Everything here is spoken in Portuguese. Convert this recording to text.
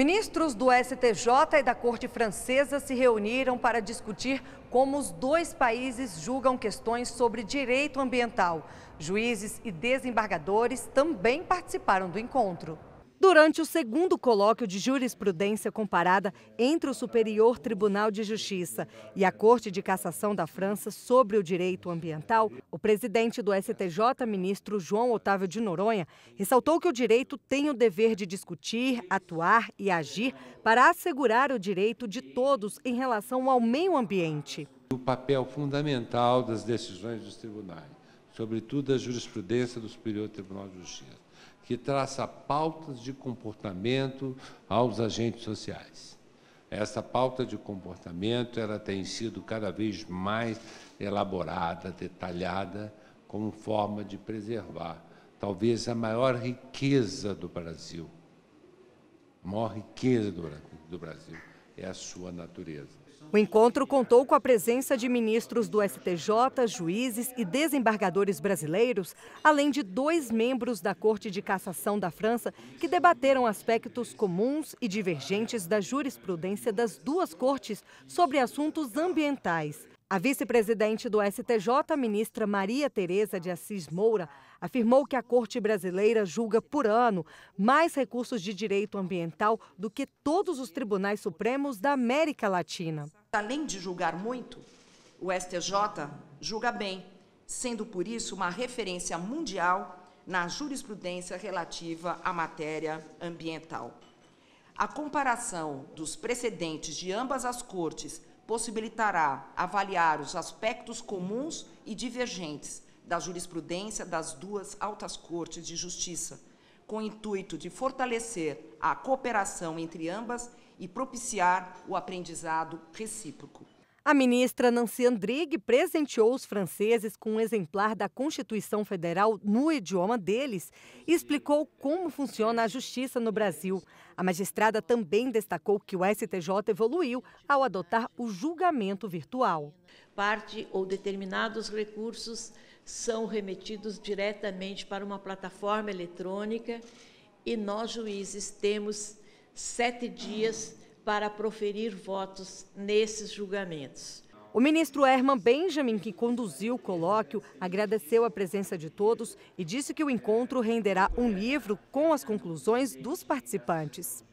Ministros do STJ e da Corte Francesa se reuniram para discutir como os dois países julgam questões sobre direito ambiental. Juízes e desembargadores também participaram do encontro durante o segundo colóquio de jurisprudência comparada entre o Superior Tribunal de Justiça e a Corte de Cassação da França sobre o direito ambiental, o presidente do STJ, ministro João Otávio de Noronha, ressaltou que o direito tem o dever de discutir, atuar e agir para assegurar o direito de todos em relação ao meio ambiente. O papel fundamental das decisões dos tribunais, sobretudo a jurisprudência do Superior Tribunal de Justiça que traça pautas de comportamento aos agentes sociais. Essa pauta de comportamento ela tem sido cada vez mais elaborada, detalhada, como forma de preservar talvez a maior riqueza do Brasil. A maior riqueza do, do Brasil é a sua natureza. O encontro contou com a presença de ministros do STJ, juízes e desembargadores brasileiros, além de dois membros da Corte de Cassação da França, que debateram aspectos comuns e divergentes da jurisprudência das duas cortes sobre assuntos ambientais. A vice-presidente do STJ, ministra Maria Tereza de Assis Moura, afirmou que a Corte brasileira julga por ano mais recursos de direito ambiental do que todos os tribunais supremos da América Latina. Além de julgar muito, o STJ julga bem, sendo por isso uma referência mundial na jurisprudência relativa à matéria ambiental. A comparação dos precedentes de ambas as cortes possibilitará avaliar os aspectos comuns e divergentes da jurisprudência das duas altas cortes de justiça, com o intuito de fortalecer a cooperação entre ambas e propiciar o aprendizado recíproco. A ministra Nancy Andrighi presenteou os franceses com um exemplar da Constituição Federal no idioma deles e explicou como funciona a justiça no Brasil. A magistrada também destacou que o STJ evoluiu ao adotar o julgamento virtual. Parte ou determinados recursos são remetidos diretamente para uma plataforma eletrônica e nós, juízes, temos sete dias para proferir votos nesses julgamentos. O ministro Herman Benjamin, que conduziu o colóquio, agradeceu a presença de todos e disse que o encontro renderá um livro com as conclusões dos participantes.